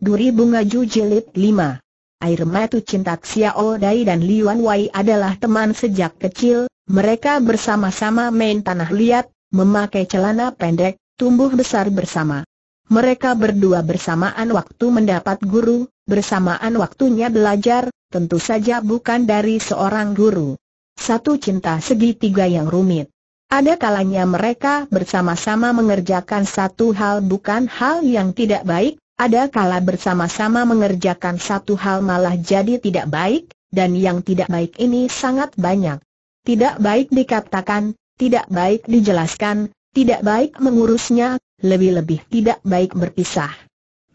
Duri Bunga Ju Jilid 5 Air Matu Cinta Xiao oh Dai dan Liuan Wei adalah teman sejak kecil, mereka bersama-sama main tanah liat, memakai celana pendek, tumbuh besar bersama. Mereka berdua bersamaan waktu mendapat guru, bersamaan waktunya belajar, tentu saja bukan dari seorang guru. Satu cinta segitiga yang rumit. Ada kalanya mereka bersama-sama mengerjakan satu hal bukan hal yang tidak baik, ada kala bersama-sama mengerjakan satu hal malah jadi tidak baik, dan yang tidak baik ini sangat banyak. Tidak baik dikatakan, tidak baik dijelaskan, tidak baik mengurusnya, lebih-lebih tidak baik berpisah.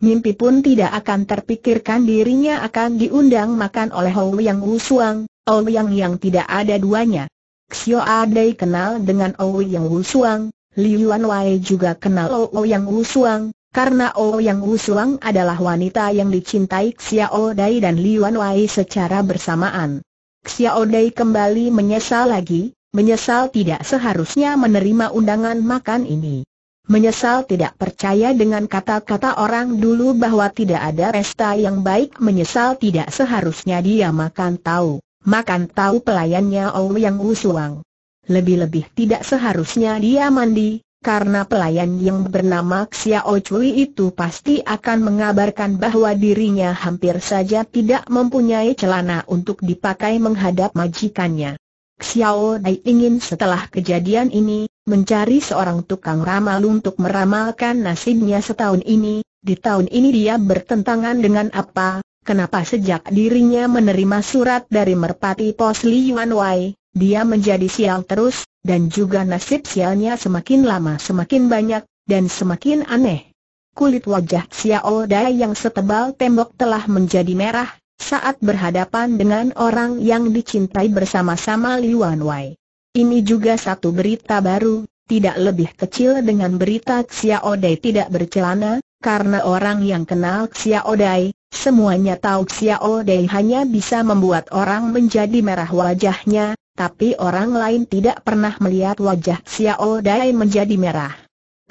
Mimpi pun tidak akan terpikirkan dirinya akan diundang makan oleh Hou Yang Wu Suang, Hou Yang yang tidak ada duanya. Xio Adai kenal dengan Hou Yang Wu Suang, Liu Wan Wai juga kenal Hou Yang Wu Suang, karena O oh Yang Wusuang adalah wanita yang dicintai Xiao Dai dan Liwan Wai secara bersamaan. Xiao Dai kembali menyesal lagi, menyesal tidak seharusnya menerima undangan makan ini. Menyesal tidak percaya dengan kata-kata orang dulu bahwa tidak ada resta yang baik menyesal tidak seharusnya dia makan tahu, makan tahu pelayannya Ouyang oh Wusuang. Lebih-lebih tidak seharusnya dia mandi, karena pelayan yang bernama Xiao Chui itu pasti akan mengabarkan bahwa dirinya hampir saja tidak mempunyai celana untuk dipakai menghadap majikannya. Xiao Dai ingin setelah kejadian ini, mencari seorang tukang ramal untuk meramalkan nasibnya setahun ini, di tahun ini dia bertentangan dengan apa, kenapa sejak dirinya menerima surat dari Merpati Pos Li Yuan Wai, dia menjadi sial terus, dan juga nasib sialnya semakin lama semakin banyak, dan semakin aneh. Kulit wajah Xiao Dai yang setebal tembok telah menjadi merah, saat berhadapan dengan orang yang dicintai bersama-sama Li Wei. Ini juga satu berita baru, tidak lebih kecil dengan berita Xiao Dai tidak bercelana, karena orang yang kenal Xiao Dai, semuanya tahu Xiao Dai hanya bisa membuat orang menjadi merah wajahnya, tapi orang lain tidak pernah melihat wajah Xiao Dai menjadi merah.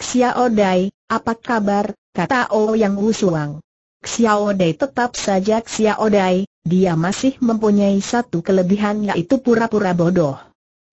Xiao Dai, apa kabar? kata O Yang Wusuang. Xiao Dai tetap saja Xiao Dai, dia masih mempunyai satu kelebihan yaitu pura-pura bodoh.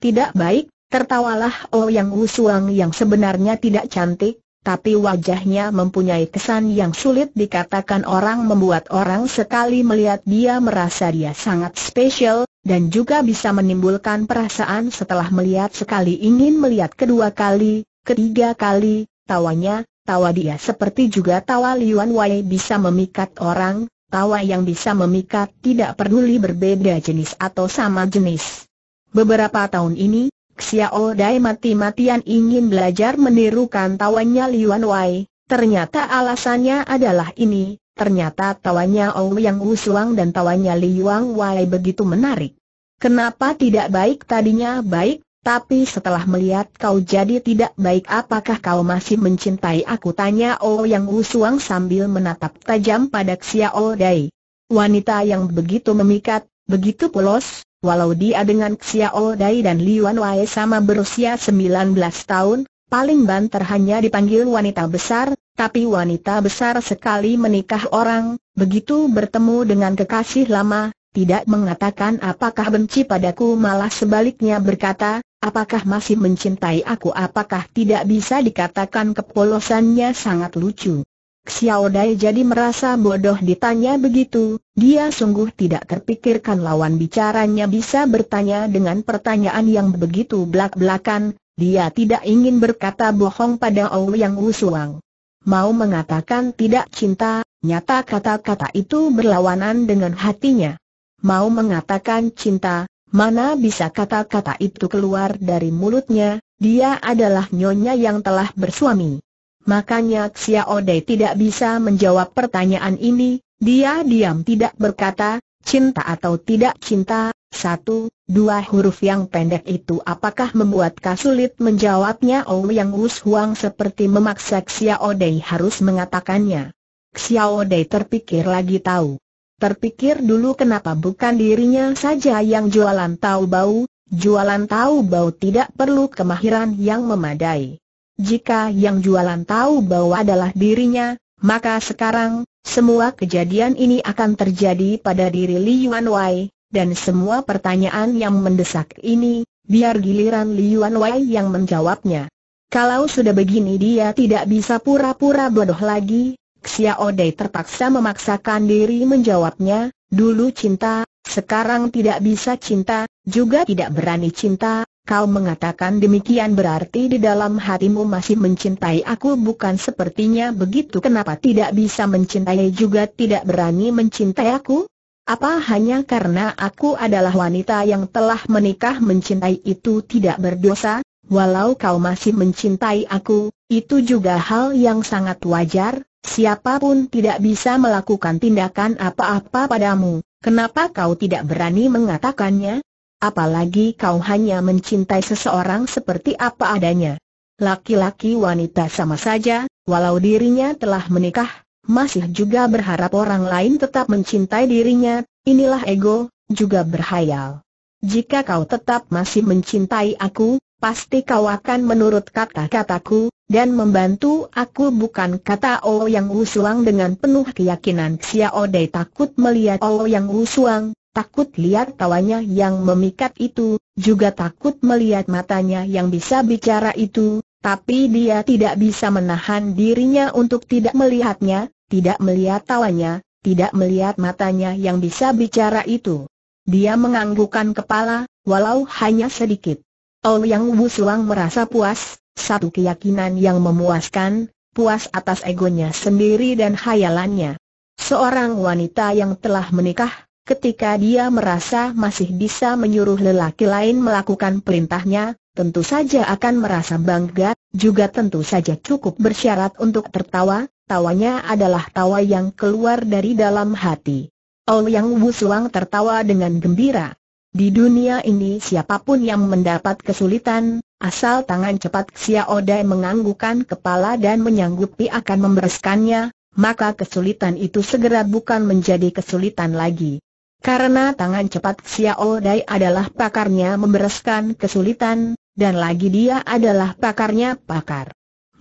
Tidak baik, tertawalah O Yang Wusuang yang sebenarnya tidak cantik, tapi wajahnya mempunyai kesan yang sulit dikatakan orang membuat orang sekali melihat dia merasa dia sangat spesial, dan juga bisa menimbulkan perasaan setelah melihat sekali ingin melihat kedua kali, ketiga kali, tawanya, tawa dia seperti juga tawa Liuan Wei bisa memikat orang, tawa yang bisa memikat tidak peduli berbeda jenis atau sama jenis. Beberapa tahun ini, Xiao Dai mati-matian ingin belajar menirukan tawanya Liuan Wei, ternyata alasannya adalah ini, Ternyata tawanya Yang Wusuang dan tawanya Li Yuang Wai begitu menarik. Kenapa tidak baik tadinya baik, tapi setelah melihat kau jadi tidak baik apakah kau masih mencintai aku tanya Yang Wusuang sambil menatap tajam pada Xiao Dai. Wanita yang begitu memikat, begitu polos, walau dia dengan Xiao Dai dan Li Yuang Wai sama berusia 19 tahun, paling banter hanya dipanggil wanita besar, tapi wanita besar sekali menikah orang, begitu bertemu dengan kekasih lama, tidak mengatakan apakah benci padaku malah sebaliknya berkata, apakah masih mencintai aku apakah tidak bisa dikatakan kepolosannya sangat lucu. Xiao Dai jadi merasa bodoh ditanya begitu, dia sungguh tidak terpikirkan lawan bicaranya bisa bertanya dengan pertanyaan yang begitu belak-belakan, dia tidak ingin berkata bohong pada Ouyang Yang Wusuang mau mengatakan tidak cinta, nyata kata-kata itu berlawanan dengan hatinya. Mau mengatakan cinta, mana bisa kata-kata itu keluar dari mulutnya, dia adalah nyonya yang telah bersuami. Makanya Xiao tidak bisa menjawab pertanyaan ini, dia diam tidak berkata, cinta atau tidak cinta, satu, Dua huruf yang pendek itu apakah membuat Kasulit menjawabnya yang Wus Huang seperti memaksa Xiao Dei harus mengatakannya. Xiao Dei terpikir lagi tahu. Terpikir dulu kenapa bukan dirinya saja yang jualan tahu bau, jualan tahu bau tidak perlu kemahiran yang memadai. Jika yang jualan tahu bau adalah dirinya, maka sekarang, semua kejadian ini akan terjadi pada diri Li Yuan Wei, dan semua pertanyaan yang mendesak ini, biar giliran Liuan Wei yang menjawabnya. Kalau sudah begini dia tidak bisa pura-pura bodoh lagi, Xiao Odei terpaksa memaksakan diri menjawabnya, dulu cinta, sekarang tidak bisa cinta, juga tidak berani cinta, kau mengatakan demikian berarti di dalam hatimu masih mencintai aku bukan sepertinya begitu kenapa tidak bisa mencintai juga tidak berani mencintai aku? Apa hanya karena aku adalah wanita yang telah menikah mencintai itu tidak berdosa? Walau kau masih mencintai aku, itu juga hal yang sangat wajar, siapapun tidak bisa melakukan tindakan apa-apa padamu. Kenapa kau tidak berani mengatakannya? Apalagi kau hanya mencintai seseorang seperti apa adanya. Laki-laki wanita sama saja, walau dirinya telah menikah, masih juga berharap orang lain tetap mencintai dirinya, inilah ego, juga berhayal. Jika kau tetap masih mencintai aku, pasti kau akan menurut kata-kataku, dan membantu aku bukan kata O yang usuang dengan penuh keyakinan Xiao Dei takut melihat O yang usuang, takut lihat tawanya yang memikat itu, juga takut melihat matanya yang bisa bicara itu, tapi dia tidak bisa menahan dirinya untuk tidak melihatnya, tidak melihat tawanya, tidak melihat matanya yang bisa bicara itu. Dia menganggukkan kepala, walau hanya sedikit. Ouyang Wusuang merasa puas, satu keyakinan yang memuaskan, puas atas egonya sendiri dan hayalannya. Seorang wanita yang telah menikah, ketika dia merasa masih bisa menyuruh lelaki lain melakukan perintahnya, tentu saja akan merasa bangga, juga tentu saja cukup bersyarat untuk tertawa, Tawanya adalah tawa yang keluar dari dalam hati. Ol Yang Wusuang tertawa dengan gembira. Di dunia ini siapapun yang mendapat kesulitan, asal tangan cepat Xiao Dai menganggukkan kepala dan menyanggupi akan membereskannya, maka kesulitan itu segera bukan menjadi kesulitan lagi. Karena tangan cepat Xiao Dai adalah pakarnya membereskan kesulitan, dan lagi dia adalah pakarnya pakar.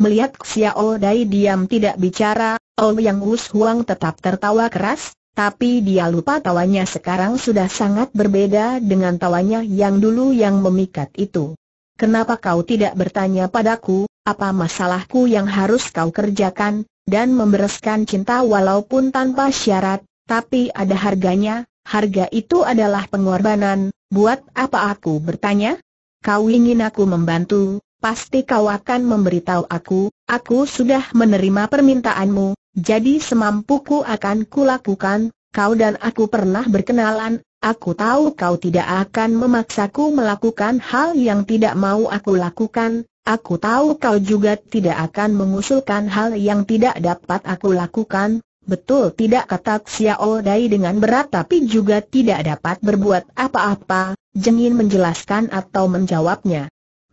Melihat Xiao Dai diam tidak bicara, yang Wus Huang tetap tertawa keras, tapi dia lupa tawanya sekarang sudah sangat berbeda dengan tawanya yang dulu yang memikat itu. Kenapa kau tidak bertanya padaku, apa masalahku yang harus kau kerjakan, dan membereskan cinta walaupun tanpa syarat, tapi ada harganya, harga itu adalah pengorbanan, buat apa aku bertanya? Kau ingin aku membantu, pasti kau akan memberitahu aku, aku sudah menerima permintaanmu, jadi semampuku akan kulakukan, kau dan aku pernah berkenalan, aku tahu kau tidak akan memaksaku melakukan hal yang tidak mau aku lakukan, aku tahu kau juga tidak akan mengusulkan hal yang tidak dapat aku lakukan, Betul tidak kata Xiao Dai dengan berat tapi juga tidak dapat berbuat apa-apa, Jengin menjelaskan atau menjawabnya.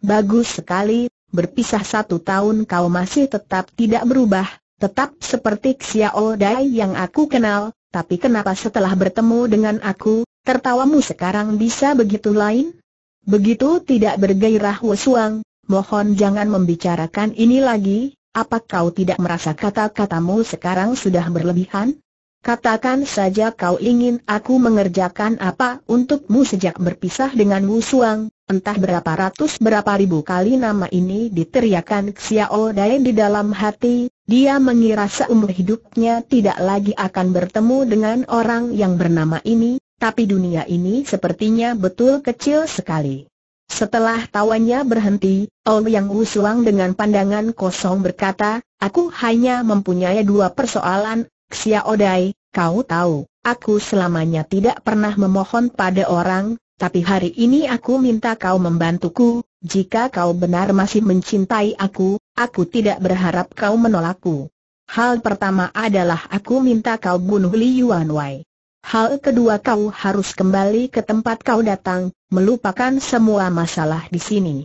Bagus sekali, berpisah satu tahun kau masih tetap tidak berubah, tetap seperti Xiao oh Dai yang aku kenal, tapi kenapa setelah bertemu dengan aku, tertawamu sekarang bisa begitu lain? Begitu tidak bergairah Wesuang, mohon jangan membicarakan ini lagi, apa kau tidak merasa kata-katamu sekarang sudah berlebihan? Katakan saja kau ingin aku mengerjakan apa untukmu sejak berpisah dengan Suang. Entah berapa ratus berapa ribu kali nama ini diteriakan Xiao Dai di dalam hati, dia mengira seumur hidupnya tidak lagi akan bertemu dengan orang yang bernama ini, tapi dunia ini sepertinya betul kecil sekali. Setelah tawanya berhenti, Ouyang Wusuang dengan pandangan kosong berkata, Aku hanya mempunyai dua persoalan, Xiao Dai, kau tahu, aku selamanya tidak pernah memohon pada orang, tapi hari ini aku minta kau membantuku, jika kau benar masih mencintai aku, aku tidak berharap kau menolakku. Hal pertama adalah aku minta kau bunuh Li Yuan Wei. Hal kedua kau harus kembali ke tempat kau datang, melupakan semua masalah di sini.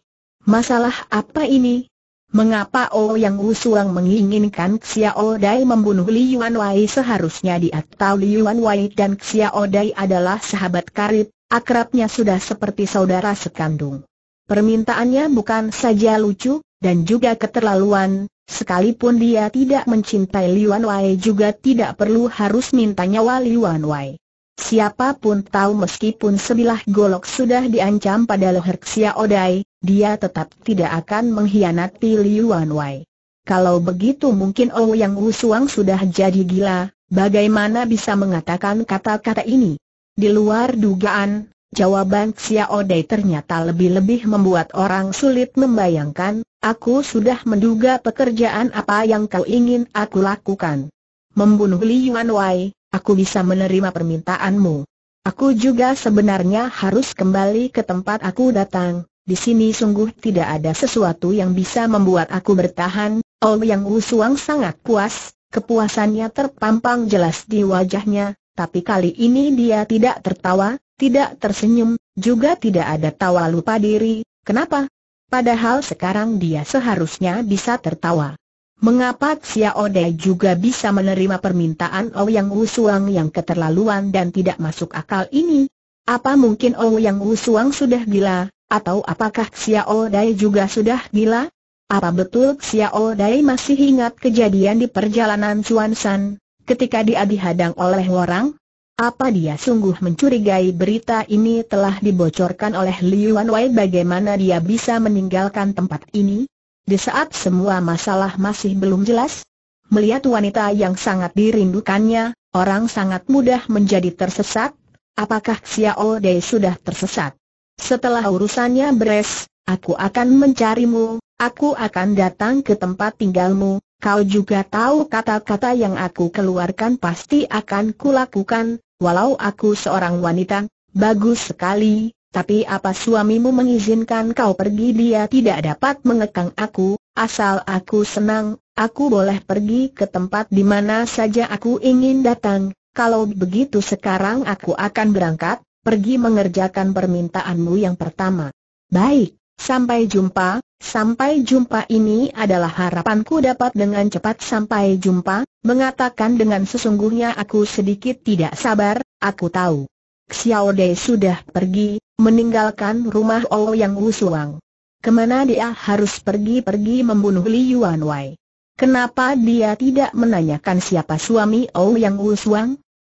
Masalah apa ini? Mengapa Oh Yang Usuang menginginkan Xiao Dai membunuh Li Yuan Wei seharusnya dia tahu Li Yuan Wei dan Xiao Dai adalah sahabat karib, akrabnya sudah seperti saudara sekandung. Permintaannya bukan saja lucu, dan juga keterlaluan, sekalipun dia tidak mencintai Liwan Wai juga tidak perlu harus minta nyawa Liwan Wai. Siapapun tahu meskipun sebilah golok sudah diancam pada leher Xia Odai, dia tetap tidak akan mengkhianati Liwan Wai. Kalau begitu mungkin Ouyang Yang Wusuang sudah jadi gila, bagaimana bisa mengatakan kata-kata ini? Di luar dugaan, jawaban Xiao Dei ternyata lebih-lebih membuat orang sulit membayangkan, aku sudah menduga pekerjaan apa yang kau ingin aku lakukan. Membunuh Li Yuan Wei, aku bisa menerima permintaanmu. Aku juga sebenarnya harus kembali ke tempat aku datang, di sini sungguh tidak ada sesuatu yang bisa membuat aku bertahan, Oh Yang Suang sangat puas, kepuasannya terpampang jelas di wajahnya, tapi kali ini dia tidak tertawa, tidak tersenyum, juga tidak ada tawa lupa diri, kenapa? Padahal sekarang dia seharusnya bisa tertawa. Mengapa Xia Ode juga bisa menerima permintaan Ouyang Wusuang yang keterlaluan dan tidak masuk akal ini? Apa mungkin Ouyang Wusuang sudah gila, atau apakah Xia Ode juga sudah gila? Apa betul Xia Ode masih ingat kejadian di perjalanan Chuan San? ketika dia dihadang oleh orang? Apa dia sungguh mencurigai berita ini telah dibocorkan oleh Liu Wanwei bagaimana dia bisa meninggalkan tempat ini? Di saat semua masalah masih belum jelas, melihat wanita yang sangat dirindukannya, orang sangat mudah menjadi tersesat. Apakah Xiao Dei sudah tersesat? Setelah urusannya beres, aku akan mencarimu, aku akan datang ke tempat tinggalmu, Kau juga tahu kata-kata yang aku keluarkan pasti akan kulakukan, walau aku seorang wanita, bagus sekali, tapi apa suamimu mengizinkan kau pergi dia tidak dapat mengekang aku, asal aku senang, aku boleh pergi ke tempat di mana saja aku ingin datang, kalau begitu sekarang aku akan berangkat, pergi mengerjakan permintaanmu yang pertama. Baik, Sampai jumpa, sampai jumpa ini adalah harapanku dapat dengan cepat sampai jumpa, mengatakan dengan sesungguhnya aku sedikit tidak sabar, aku tahu. Xiao Dei sudah pergi, meninggalkan rumah Yang Wusuang. Kemana dia harus pergi-pergi membunuh Li Yuan Wei? Kenapa dia tidak menanyakan siapa suami Yang Wu Wusuang?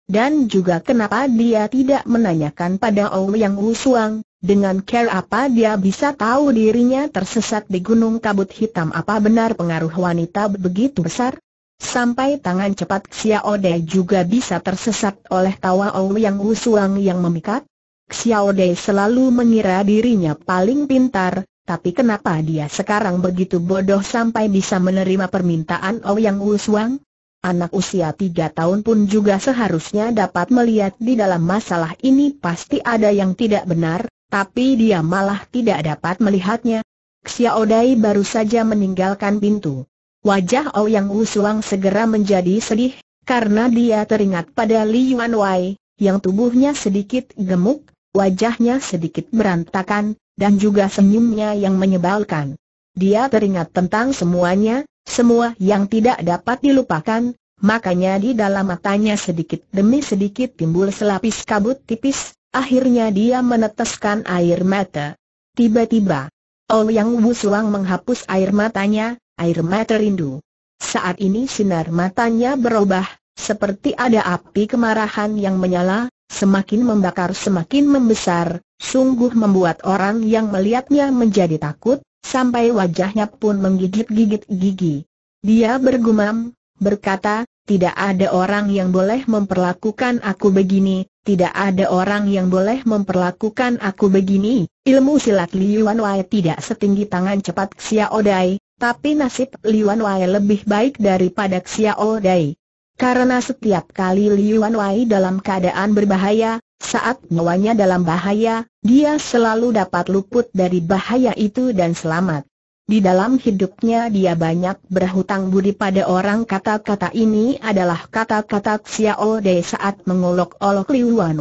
Dan juga kenapa dia tidak menanyakan pada Yang Wu Wusuang, dengan care apa dia bisa tahu dirinya tersesat di gunung kabut hitam apa benar pengaruh wanita begitu besar? Sampai tangan cepat Xiao De juga bisa tersesat oleh tawa Ou yang Suang yang memikat? Xiao De selalu mengira dirinya paling pintar, tapi kenapa dia sekarang begitu bodoh sampai bisa menerima permintaan Ou yang Suang? Anak usia tiga tahun pun juga seharusnya dapat melihat di dalam masalah ini pasti ada yang tidak benar, tapi dia malah tidak dapat melihatnya. Xiao baru saja meninggalkan pintu. Wajah Ouyang Wusuang segera menjadi sedih, karena dia teringat pada Li Yuan Wai, yang tubuhnya sedikit gemuk, wajahnya sedikit berantakan, dan juga senyumnya yang menyebalkan. Dia teringat tentang semuanya, semua yang tidak dapat dilupakan, makanya di dalam matanya sedikit demi sedikit timbul selapis kabut tipis, Akhirnya dia meneteskan air mata. Tiba-tiba, Ouyang Wusuang menghapus air matanya, air mata rindu. Saat ini sinar matanya berubah, seperti ada api kemarahan yang menyala, semakin membakar semakin membesar, sungguh membuat orang yang melihatnya menjadi takut, sampai wajahnya pun menggigit-gigit gigi. Dia bergumam, berkata, tidak ada orang yang boleh memperlakukan aku begini, tidak ada orang yang boleh memperlakukan aku begini. Ilmu silat Liuan Wai tidak setinggi tangan cepat Xiao Dai, tapi nasib Liuan Wai lebih baik daripada Xiao Dai. Karena setiap kali Liuan Wai dalam keadaan berbahaya, saat nyawanya dalam bahaya, dia selalu dapat luput dari bahaya itu dan selamat. Di dalam hidupnya dia banyak berhutang budi pada orang kata-kata ini adalah kata-kata Xiao Dei saat mengolok-olok Liu Wan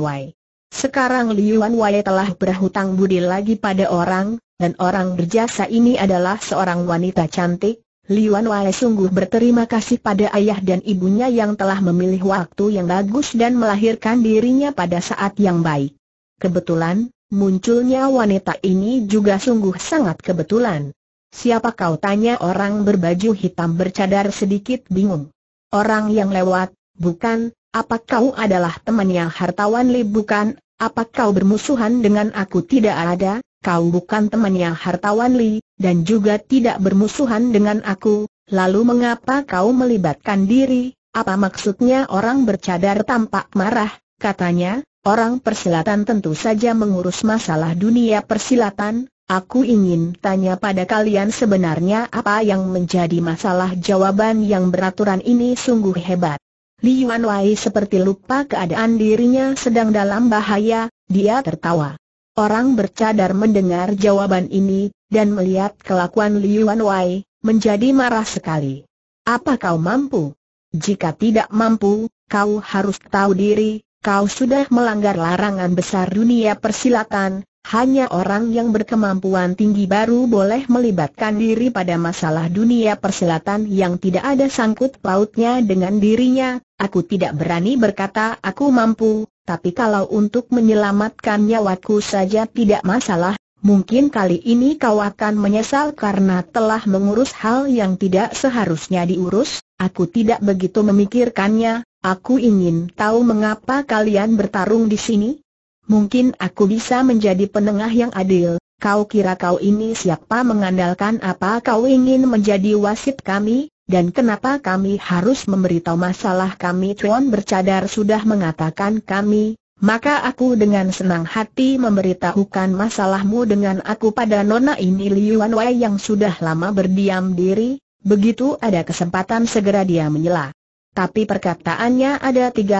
Sekarang Liu Wan telah berhutang budi lagi pada orang, dan orang berjasa ini adalah seorang wanita cantik. Liu Wan sungguh berterima kasih pada ayah dan ibunya yang telah memilih waktu yang bagus dan melahirkan dirinya pada saat yang baik. Kebetulan, munculnya wanita ini juga sungguh sangat kebetulan. Siapa kau tanya orang berbaju hitam bercadar sedikit bingung. Orang yang lewat, bukan, apa kau adalah temannya hartawan Li bukan, apa kau bermusuhan dengan aku tidak ada, kau bukan temannya hartawan Li, dan juga tidak bermusuhan dengan aku, lalu mengapa kau melibatkan diri, apa maksudnya orang bercadar tampak marah, katanya, orang persilatan tentu saja mengurus masalah dunia persilatan, Aku ingin tanya pada kalian sebenarnya apa yang menjadi masalah jawaban yang beraturan ini sungguh hebat. Li Yuan Wei seperti lupa keadaan dirinya sedang dalam bahaya, dia tertawa. Orang bercadar mendengar jawaban ini, dan melihat kelakuan Li Yuan Wei, menjadi marah sekali. Apa kau mampu? Jika tidak mampu, kau harus tahu diri, kau sudah melanggar larangan besar dunia persilatan, hanya orang yang berkemampuan tinggi baru boleh melibatkan diri pada masalah dunia persilatan yang tidak ada sangkut pautnya dengan dirinya. Aku tidak berani berkata aku mampu, tapi kalau untuk menyelamatkan nyawaku saja tidak masalah. Mungkin kali ini kau akan menyesal karena telah mengurus hal yang tidak seharusnya diurus. Aku tidak begitu memikirkannya. Aku ingin tahu mengapa kalian bertarung di sini. Mungkin aku bisa menjadi penengah yang adil. Kau kira kau ini siapa mengandalkan apa kau ingin menjadi wasit kami, dan kenapa kami harus memberitahu masalah kami Tuan bercadar sudah mengatakan kami, maka aku dengan senang hati memberitahukan masalahmu dengan aku pada nona ini Liu Wei yang sudah lama berdiam diri, begitu ada kesempatan segera dia menyela tapi perkataannya ada 30%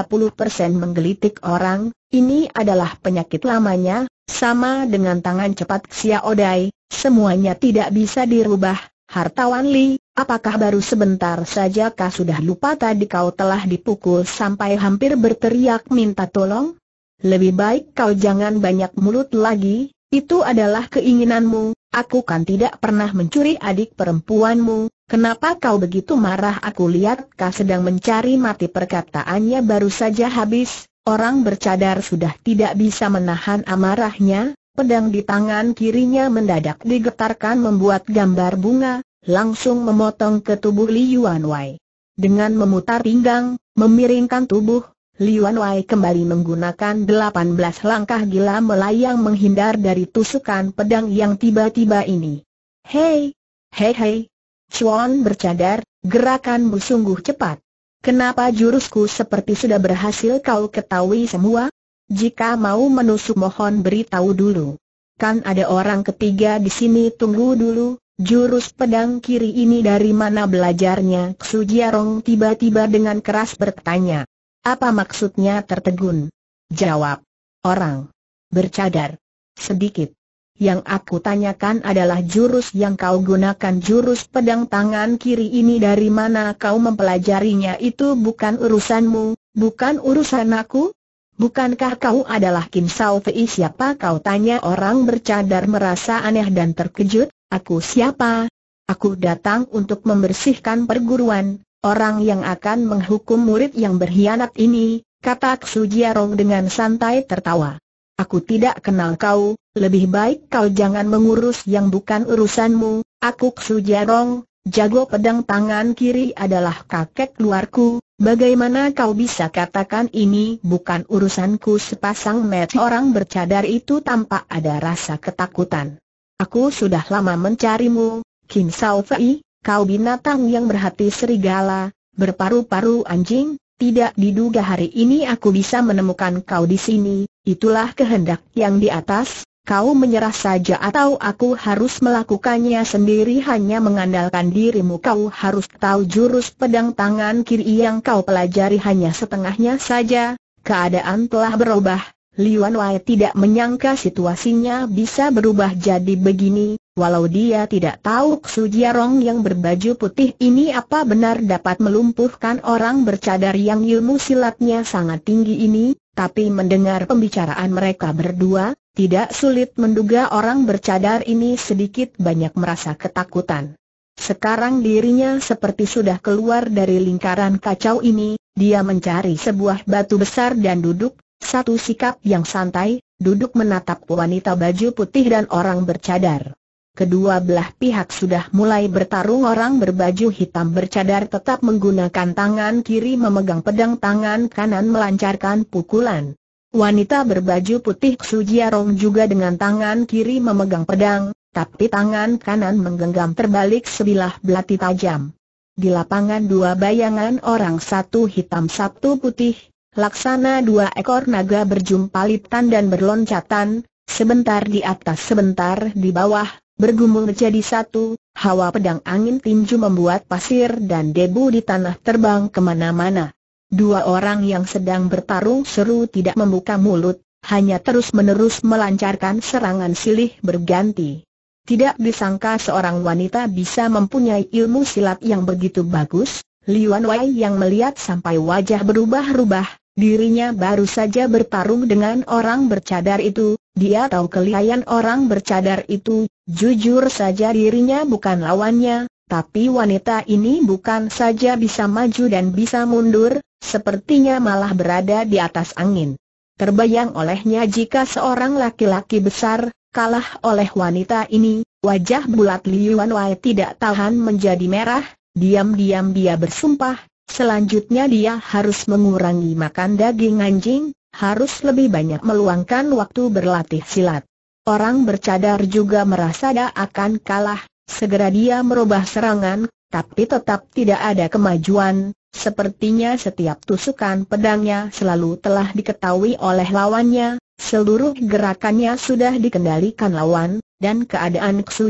menggelitik orang, ini adalah penyakit lamanya, sama dengan tangan cepat Xiaodai, semuanya tidak bisa dirubah. Hartawan Li, apakah baru sebentar saja kau sudah lupa tadi kau telah dipukul sampai hampir berteriak minta tolong? Lebih baik kau jangan banyak mulut lagi, itu adalah keinginanmu, aku kan tidak pernah mencuri adik perempuanmu, Kenapa kau begitu marah aku lihat kau sedang mencari mati perkataannya baru saja habis, orang bercadar sudah tidak bisa menahan amarahnya, pedang di tangan kirinya mendadak digetarkan membuat gambar bunga, langsung memotong ke tubuh Yuan Wei. Dengan memutar pinggang, memiringkan tubuh, Yuan Wei kembali menggunakan delapan belas langkah gila melayang menghindar dari tusukan pedang yang tiba-tiba ini. Hei! Hei hei! Chuan bercadar, gerakanmu sungguh cepat. Kenapa jurusku seperti sudah berhasil kau ketahui semua? Jika mau menusuk mohon beritahu dulu. Kan ada orang ketiga di sini tunggu dulu, Jurus pedang kiri ini dari mana belajarnya? Su Jiarong tiba-tiba dengan keras bertanya. Apa maksudnya tertegun? Jawab. Orang. Bercadar. Sedikit. Yang aku tanyakan adalah jurus yang kau gunakan jurus pedang tangan kiri ini dari mana kau mempelajarinya itu bukan urusanmu, bukan urusan aku? Bukankah kau adalah Kim Sao Fei siapa kau tanya orang bercadar merasa aneh dan terkejut, aku siapa? Aku datang untuk membersihkan perguruan, orang yang akan menghukum murid yang berkhianat ini, kata Su dengan santai tertawa. Aku tidak kenal kau, lebih baik kau jangan mengurus yang bukan urusanmu, aku Sujarong, jago pedang tangan kiri adalah kakek keluarku, bagaimana kau bisa katakan ini bukan urusanku sepasang met orang bercadar itu tampak ada rasa ketakutan. Aku sudah lama mencarimu, Kim Sao Fei, kau binatang yang berhati serigala, berparu-paru anjing, tidak diduga hari ini aku bisa menemukan kau di sini, Itulah kehendak yang di atas, kau menyerah saja atau aku harus melakukannya sendiri hanya mengandalkan dirimu kau harus tahu jurus pedang tangan kiri yang kau pelajari hanya setengahnya saja, keadaan telah berubah, Liuan Wai tidak menyangka situasinya bisa berubah jadi begini, Walau dia tidak tahu Sujiarong yang berbaju putih ini apa benar dapat melumpuhkan orang bercadar yang ilmu silatnya sangat tinggi ini, tapi mendengar pembicaraan mereka berdua, tidak sulit menduga orang bercadar ini sedikit banyak merasa ketakutan. Sekarang dirinya seperti sudah keluar dari lingkaran kacau ini, dia mencari sebuah batu besar dan duduk, satu sikap yang santai, duduk menatap wanita baju putih dan orang bercadar kedua belah pihak sudah mulai bertarung orang berbaju hitam bercadar tetap menggunakan tangan kiri memegang pedang tangan kanan melancarkan pukulan. Wanita berbaju putih Sujiarong juga dengan tangan kiri memegang pedang, tapi tangan kanan menggenggam terbalik sebilah belati tajam. Di lapangan dua bayangan orang satu hitam satu putih, laksana dua ekor naga berjumpa berjumpalitan dan berloncatan, sebentar di atas sebentar di bawah, Bergumul menjadi satu, hawa pedang angin tinju membuat pasir dan debu di tanah terbang kemana-mana. Dua orang yang sedang bertarung seru tidak membuka mulut, hanya terus-menerus melancarkan serangan silih berganti. Tidak disangka seorang wanita bisa mempunyai ilmu silat yang begitu bagus, Liuan Wei yang melihat sampai wajah berubah-ubah, Dirinya baru saja bertarung dengan orang bercadar itu, dia tahu kelihayan orang bercadar itu, jujur saja dirinya bukan lawannya, tapi wanita ini bukan saja bisa maju dan bisa mundur, sepertinya malah berada di atas angin. Terbayang olehnya jika seorang laki-laki besar, kalah oleh wanita ini, wajah bulat Liu Wanwai tidak tahan menjadi merah, diam-diam dia bersumpah, Selanjutnya dia harus mengurangi makan daging anjing, harus lebih banyak meluangkan waktu berlatih silat. Orang bercadar juga merasa dia akan kalah, segera dia merubah serangan, tapi tetap tidak ada kemajuan, sepertinya setiap tusukan pedangnya selalu telah diketahui oleh lawannya, seluruh gerakannya sudah dikendalikan lawan, dan keadaan Ksu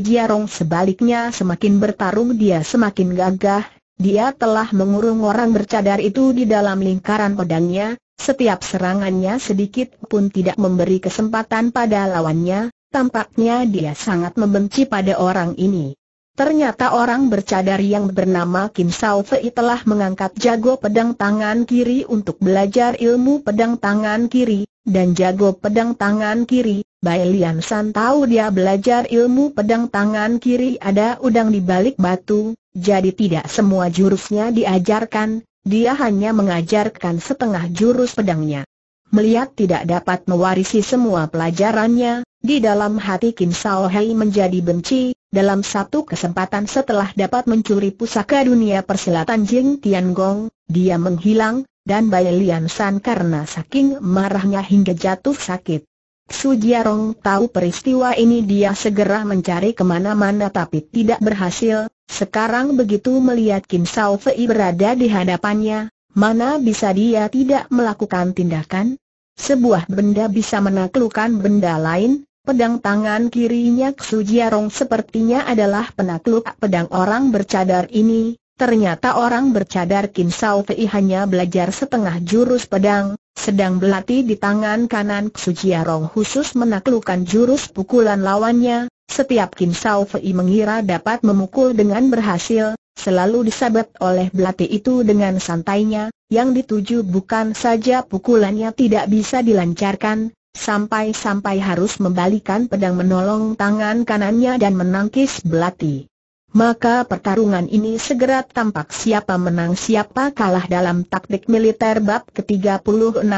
sebaliknya semakin bertarung dia semakin gagah, dia telah mengurung orang bercadar itu di dalam lingkaran pedangnya, setiap serangannya sedikit pun tidak memberi kesempatan pada lawannya, tampaknya dia sangat membenci pada orang ini. Ternyata orang bercadar yang bernama Kim Sao Fei telah mengangkat jago pedang tangan kiri untuk belajar ilmu pedang tangan kiri, dan jago pedang tangan kiri, Bai Lian San tahu dia belajar ilmu pedang tangan kiri ada udang di balik batu, jadi tidak semua jurusnya diajarkan, dia hanya mengajarkan setengah jurus pedangnya. Melihat tidak dapat mewarisi semua pelajarannya, di dalam hati Kim Sao Hei menjadi benci, dalam satu kesempatan setelah dapat mencuri pusaka dunia persilatan Jing Tian Gong, dia menghilang, dan Bai Lian San karena saking marahnya hingga jatuh sakit. Su Jiarong tahu peristiwa ini dia segera mencari kemana-mana tapi tidak berhasil, sekarang begitu melihat Kim Sao Fei berada di hadapannya, mana bisa dia tidak melakukan tindakan? Sebuah benda bisa menaklukkan benda lain, Pedang tangan kirinya Ksu Jiarong sepertinya adalah penakluk pedang orang bercadar ini. Ternyata orang bercadar Kim Sao Fei hanya belajar setengah jurus pedang, sedang belati di tangan kanan Ksu Jiarong khusus menaklukkan jurus pukulan lawannya. Setiap Kim Sao Fei mengira dapat memukul dengan berhasil, selalu disabet oleh belati itu dengan santainya, yang dituju bukan saja pukulannya tidak bisa dilancarkan, sampai-sampai harus membalikan pedang menolong tangan kanannya dan menangkis belati. Maka pertarungan ini segera tampak siapa menang siapa kalah dalam taktik militer bab ke-36,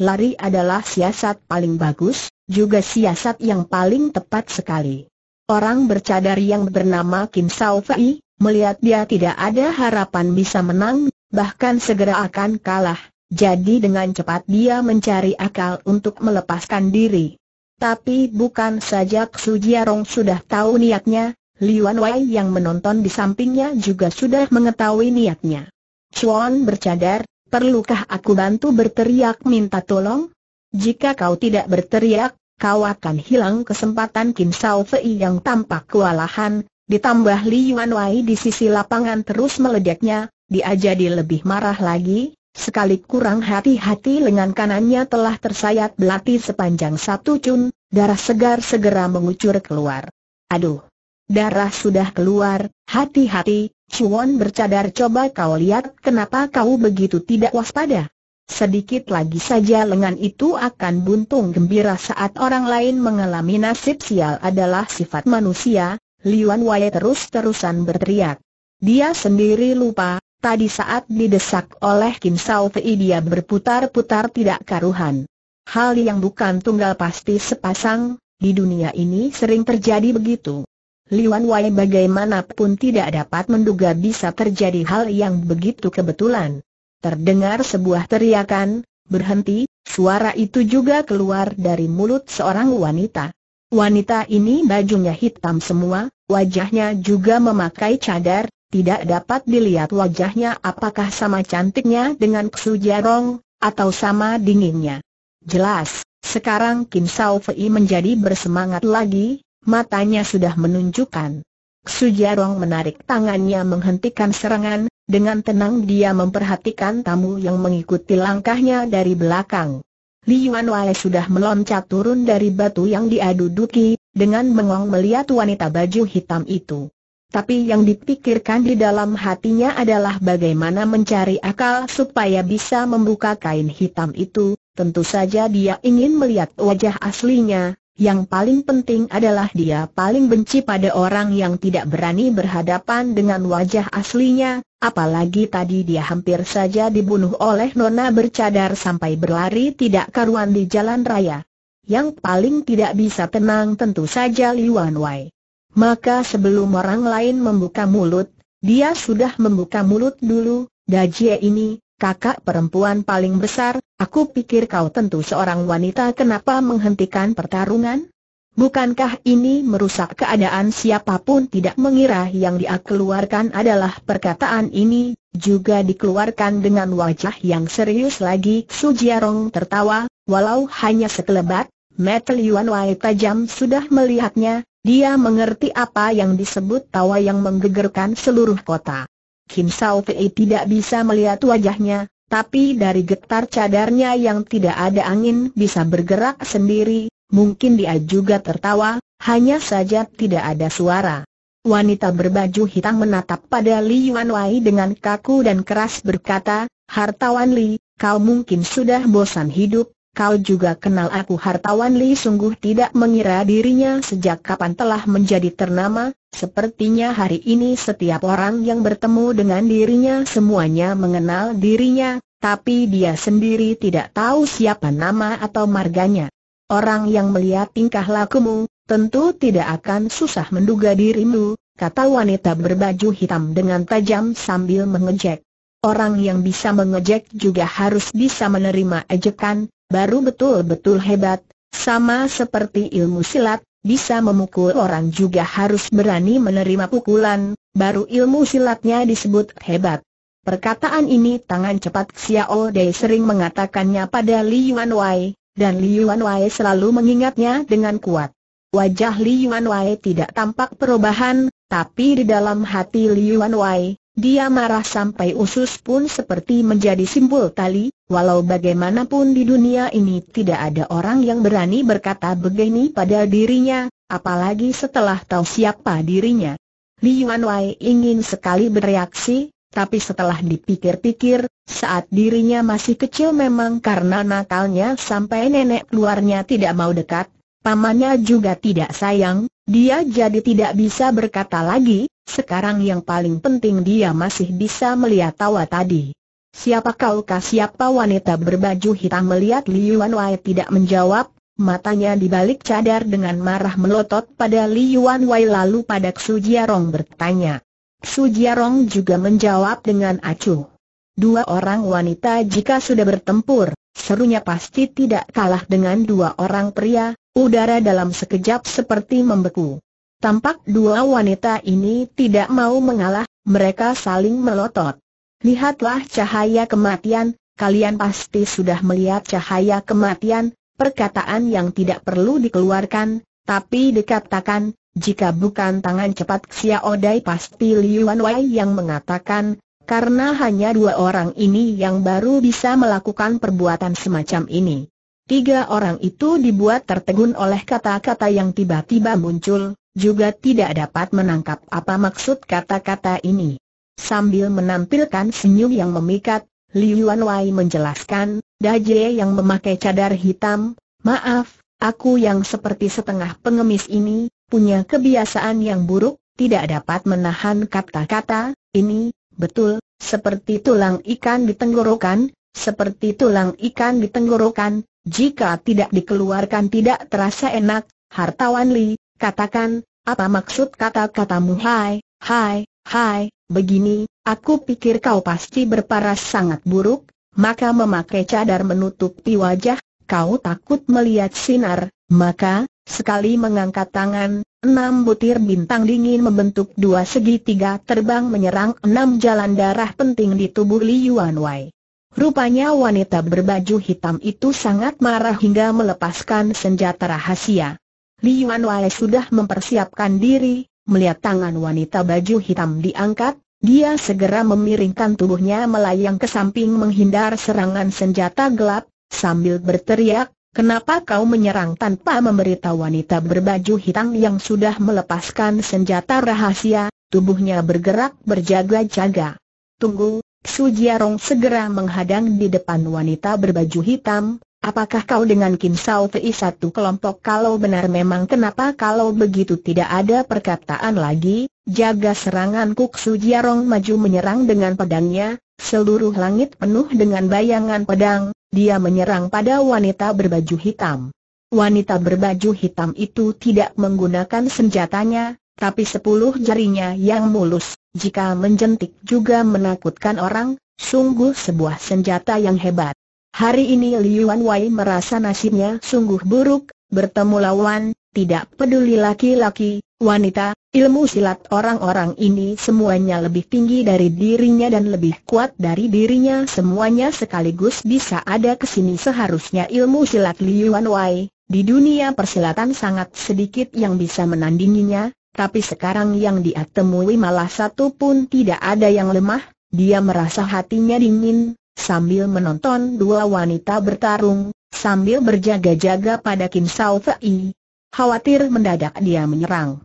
lari adalah siasat paling bagus, juga siasat yang paling tepat sekali. Orang bercadar yang bernama Kim Sao Fei, melihat dia tidak ada harapan bisa menang, bahkan segera akan kalah jadi dengan cepat dia mencari akal untuk melepaskan diri. Tapi bukan saja Su Jiarong sudah tahu niatnya, Liuan Wei yang menonton di sampingnya juga sudah mengetahui niatnya. Chuan bercadar, perlukah aku bantu berteriak minta tolong? Jika kau tidak berteriak, kau akan hilang kesempatan Kim Sao Fei yang tampak kewalahan, ditambah Liuan Wei di sisi lapangan terus meledaknya, dia jadi lebih marah lagi, Sekali kurang hati-hati lengan kanannya telah tersayat belati sepanjang satu cun, darah segar segera mengucur keluar. Aduh! Darah sudah keluar, hati-hati, Chuan bercadar coba kau lihat kenapa kau begitu tidak waspada. Sedikit lagi saja lengan itu akan buntung gembira saat orang lain mengalami nasib sial adalah sifat manusia, Liuan Wei terus-terusan berteriak. Dia sendiri lupa, Tadi saat didesak oleh Kim Sao Tei dia berputar-putar tidak karuhan. Hal yang bukan tunggal pasti sepasang, di dunia ini sering terjadi begitu. Liwan Wai bagaimanapun tidak dapat menduga bisa terjadi hal yang begitu kebetulan. Terdengar sebuah teriakan, berhenti, suara itu juga keluar dari mulut seorang wanita. Wanita ini bajunya hitam semua, wajahnya juga memakai cadar, tidak dapat dilihat wajahnya apakah sama cantiknya dengan Ksu Jarong, atau sama dinginnya. Jelas, sekarang Kim Sao Fei menjadi bersemangat lagi, matanya sudah menunjukkan. Ksu Jarong menarik tangannya menghentikan serangan, dengan tenang dia memperhatikan tamu yang mengikuti langkahnya dari belakang. Li Yuan Wei sudah meloncat turun dari batu yang diaduduki, dengan mengong melihat wanita baju hitam itu tapi yang dipikirkan di dalam hatinya adalah bagaimana mencari akal supaya bisa membuka kain hitam itu, tentu saja dia ingin melihat wajah aslinya, yang paling penting adalah dia paling benci pada orang yang tidak berani berhadapan dengan wajah aslinya, apalagi tadi dia hampir saja dibunuh oleh nona bercadar sampai berlari tidak karuan di jalan raya. Yang paling tidak bisa tenang tentu saja Li Wanwei. Maka sebelum orang lain membuka mulut, dia sudah membuka mulut dulu, Dajie ini, kakak perempuan paling besar, aku pikir kau tentu seorang wanita kenapa menghentikan pertarungan? Bukankah ini merusak keadaan siapapun tidak mengira yang dia keluarkan adalah perkataan ini, juga dikeluarkan dengan wajah yang serius lagi Sujiarong tertawa, walau hanya sekelebat, Metal Yuan Wai tajam sudah melihatnya, dia mengerti apa yang disebut tawa yang menggegerkan seluruh kota. Kim Sao Pei tidak bisa melihat wajahnya, tapi dari getar cadarnya yang tidak ada angin bisa bergerak sendiri, mungkin dia juga tertawa, hanya saja tidak ada suara. Wanita berbaju hitam menatap pada Li Yuan Wai dengan kaku dan keras berkata, Hartawan Li, kau mungkin sudah bosan hidup, kau juga kenal aku hartawan Li sungguh tidak mengira dirinya sejak kapan telah menjadi ternama, sepertinya hari ini setiap orang yang bertemu dengan dirinya semuanya mengenal dirinya, tapi dia sendiri tidak tahu siapa nama atau marganya. Orang yang melihat tingkah lakumu, tentu tidak akan susah menduga dirimu, kata wanita berbaju hitam dengan tajam sambil mengejek. Orang yang bisa mengejek juga harus bisa menerima ejekan, baru betul-betul hebat, sama seperti ilmu silat, bisa memukul orang juga harus berani menerima pukulan, baru ilmu silatnya disebut hebat. Perkataan ini tangan cepat Xiao Dei sering mengatakannya pada Li Yuan Wei, dan Li Yuan Wei selalu mengingatnya dengan kuat. Wajah Li Yuan Wei tidak tampak perubahan, tapi di dalam hati Li Yuan Wei, dia marah sampai usus pun seperti menjadi simpul tali, walau bagaimanapun di dunia ini tidak ada orang yang berani berkata begini pada dirinya, apalagi setelah tahu siapa dirinya. Li Yuan Wei ingin sekali bereaksi, tapi setelah dipikir-pikir, saat dirinya masih kecil memang karena nakalnya sampai nenek luarnya tidak mau dekat, Pamannya juga tidak sayang, dia jadi tidak bisa berkata lagi, sekarang yang paling penting dia masih bisa melihat tawa tadi. Siapa kau? kaukah siapa wanita berbaju hitam melihat Li Yuan Wei tidak menjawab, matanya dibalik cadar dengan marah melotot pada Li Yuan Wei lalu pada Xu Jiarong bertanya. Xu Jiarong juga menjawab dengan acuh. Dua orang wanita jika sudah bertempur, serunya pasti tidak kalah dengan dua orang pria, Udara dalam sekejap seperti membeku. Tampak dua wanita ini tidak mau mengalah, mereka saling melotot. Lihatlah cahaya kematian, kalian pasti sudah melihat cahaya kematian, perkataan yang tidak perlu dikeluarkan, tapi dikatakan, jika bukan tangan cepat Xia Odai pasti Liu Wei yang mengatakan, karena hanya dua orang ini yang baru bisa melakukan perbuatan semacam ini. Tiga orang itu dibuat tertegun oleh kata-kata yang tiba-tiba muncul, juga tidak dapat menangkap apa maksud kata-kata ini. Sambil menampilkan senyum yang memikat, Liu Wei menjelaskan, Daje yang memakai cadar hitam, maaf, aku yang seperti setengah pengemis ini, punya kebiasaan yang buruk, tidak dapat menahan kata-kata, ini, betul, seperti tulang ikan ditenggorokan, seperti tulang ikan ditenggorokan. Jika tidak dikeluarkan tidak terasa enak, hartawan Li, katakan, apa maksud kata-katamu hai, hai, hai, begini, aku pikir kau pasti berparas sangat buruk, maka memakai cadar menutupi wajah, kau takut melihat sinar, maka, sekali mengangkat tangan, enam butir bintang dingin membentuk dua segitiga terbang menyerang enam jalan darah penting di tubuh Li Yuan Wai. Rupanya wanita berbaju hitam itu sangat marah hingga melepaskan senjata rahasia. Li Yuan Wei sudah mempersiapkan diri, melihat tangan wanita baju hitam diangkat, dia segera memiringkan tubuhnya melayang ke samping menghindar serangan senjata gelap, sambil berteriak, Kenapa kau menyerang tanpa memberitahu wanita berbaju hitam yang sudah melepaskan senjata rahasia? Tubuhnya bergerak berjaga-jaga. Tunggu, Su Jiarong segera menghadang di depan wanita berbaju hitam, apakah kau dengan Kim Sao Tei satu kelompok kalau benar memang kenapa kalau begitu tidak ada perkataan lagi, jaga serangan Kuk Su Jiarong maju menyerang dengan pedangnya, seluruh langit penuh dengan bayangan pedang, dia menyerang pada wanita berbaju hitam. Wanita berbaju hitam itu tidak menggunakan senjatanya, tapi sepuluh jarinya yang mulus, jika menjentik juga menakutkan orang, sungguh sebuah senjata yang hebat. Hari ini Liuan Wei merasa nasibnya sungguh buruk, bertemu lawan, tidak peduli laki-laki, wanita, ilmu silat orang-orang ini semuanya lebih tinggi dari dirinya dan lebih kuat dari dirinya semuanya sekaligus bisa ada kesini seharusnya ilmu silat Liuan Wei. Di dunia persilatan sangat sedikit yang bisa menandinginya, tapi sekarang yang dia temui malah satu pun tidak ada yang lemah, dia merasa hatinya dingin, sambil menonton dua wanita bertarung, sambil berjaga-jaga pada Kim Sao Fei. Khawatir mendadak dia menyerang.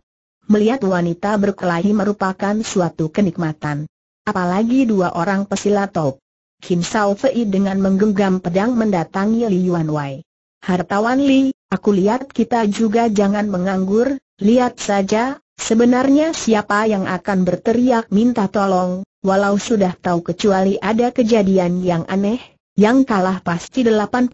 Melihat wanita berkelahi merupakan suatu kenikmatan. Apalagi dua orang pesilat top. Kim Sao Fei dengan menggenggam pedang mendatangi Li Yuan Wei. Hartawan Li, aku lihat kita juga jangan menganggur, Lihat saja, sebenarnya siapa yang akan berteriak minta tolong, walau sudah tahu kecuali ada kejadian yang aneh, yang kalah pasti 80%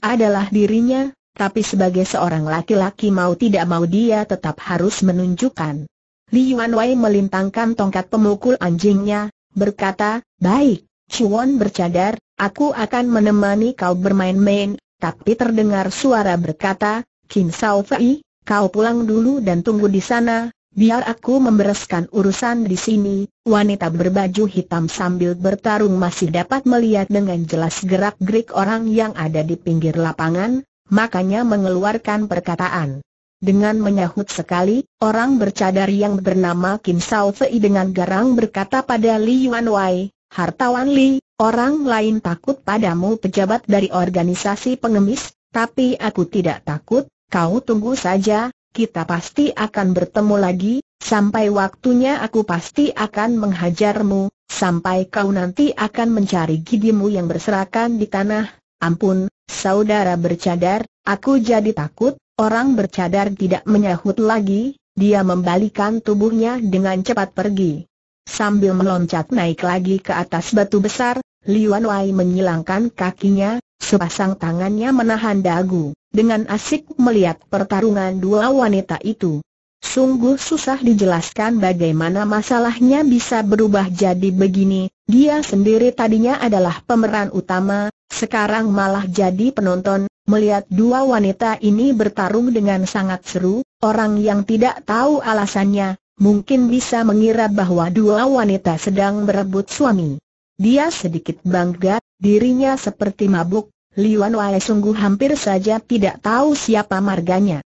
adalah dirinya, tapi sebagai seorang laki-laki mau tidak mau dia tetap harus menunjukkan. Li Yuan Wei melintangkan tongkat pemukul anjingnya, berkata, Baik, Chuan bercadar, aku akan menemani kau bermain-main, tapi terdengar suara berkata, Kim Sao Fei, kau pulang dulu dan tunggu di sana, biar aku membereskan urusan di sini. Wanita berbaju hitam sambil bertarung masih dapat melihat dengan jelas gerak-gerik orang yang ada di pinggir lapangan, makanya mengeluarkan perkataan. Dengan menyahut sekali, orang bercadar yang bernama Kim Sao Fei dengan garang berkata pada Li Yuan Wai, Hartawan Li, orang lain takut padamu pejabat dari organisasi pengemis, tapi aku tidak takut, Kau tunggu saja, kita pasti akan bertemu lagi, sampai waktunya aku pasti akan menghajarmu, sampai kau nanti akan mencari gigimu yang berserakan di tanah. Ampun, saudara bercadar, aku jadi takut, orang bercadar tidak menyahut lagi, dia membalikan tubuhnya dengan cepat pergi. Sambil meloncat naik lagi ke atas batu besar, Liuan Wai menyilangkan kakinya, sepasang tangannya menahan dagu, dengan asik melihat pertarungan dua wanita itu. Sungguh susah dijelaskan bagaimana masalahnya bisa berubah jadi begini, dia sendiri tadinya adalah pemeran utama, sekarang malah jadi penonton, melihat dua wanita ini bertarung dengan sangat seru, orang yang tidak tahu alasannya, mungkin bisa mengira bahwa dua wanita sedang berebut suami. Dia sedikit bangga, Dirinya seperti mabuk, Liuan Wae sungguh hampir saja tidak tahu siapa marganya.